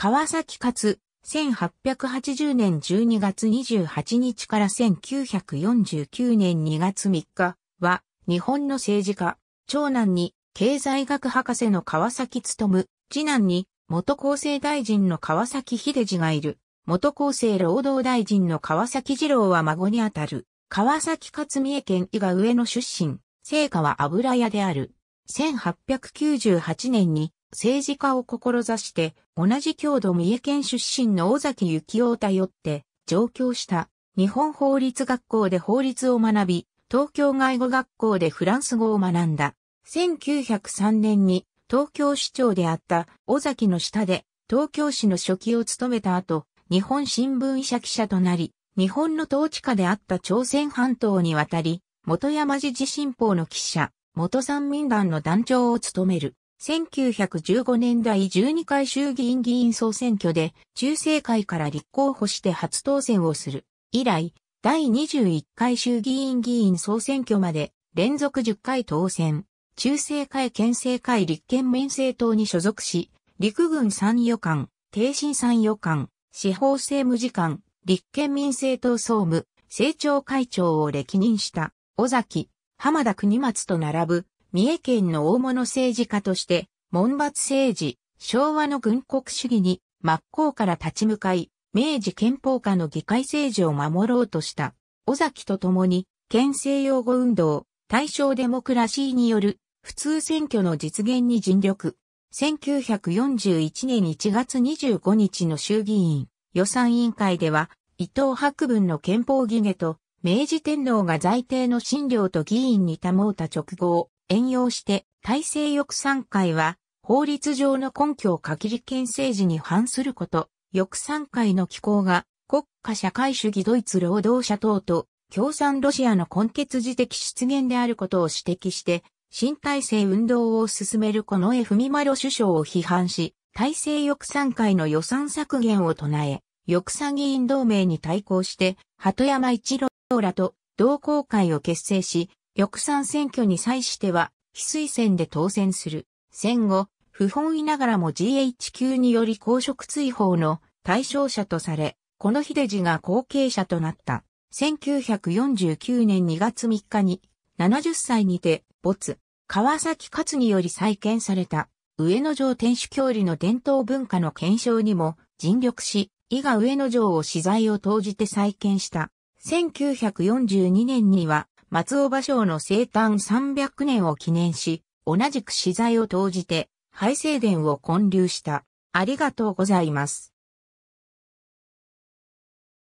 川崎勝、1880年12月28日から1949年2月3日は、日本の政治家、長男に経済学博士の川崎務、次男に元厚生大臣の川崎秀治がいる。元厚生労働大臣の川崎二郎は孫にあたる。川崎勝三重県伊賀上野出身。成果は油屋である。1898年に政治家を志して、同じ郷土三重県出身の尾崎幸雄を頼って、上京した。日本法律学校で法律を学び、東京外語学校でフランス語を学んだ。1903年に東京市長であった尾崎の下で東京市の書記を務めた後、日本新聞医者記者となり、日本の統治下であった朝鮮半島に渡り、元山寺地震報の記者、元三民団の団長を務める。1915年第12回衆議院議員総選挙で中正会から立候補して初当選をする。以来、第21回衆議院議員総選挙まで連続10回当選。中正会県政会立憲民政党に所属し、陸軍参与官、帝進参与官、司法政務次官、立憲民政党総務、政調会長を歴任した、尾崎、浜田国松と並ぶ三重県の大物政治家として、門伐政治、昭和の軍国主義に真っ向から立ち向かい、明治憲法下の議会政治を守ろうとした、尾崎と共に、県政擁護運動、大正デモクラシーによる普通選挙の実現に尽力。1941年1月25日の衆議院予算委員会では、伊藤博文の憲法議下と、明治天皇が在廷の診療と議員に保うた直後を援用して体制翼賛会は法律上の根拠を限り憲政時に反すること、翼賛会の機構が国家社会主義ドイツ労働者等と共産ロシアの根結時的出現であることを指摘して、新体制運動を進めるこの江文丸首相を批判し、体制翼賛会の予算削減を唱え、翼賛議員同盟に対抗して、鳩山一郎らと同好会を結成し、翌三選挙に際しては、非推薦で当選する。戦後、不本意ながらも GHQ により公職追放の対象者とされ、この秀次が後継者となった。1949年2月3日に、70歳にて、没、川崎勝により再建された、上野城天守郷里の伝統文化の検証にも尽力し、伊賀上野城を資材を投じて再建した。1942年には、松尾芭蕉の生誕300年を記念し、同じく資材を投じて、廃聖殿を建立した。ありがとうございます。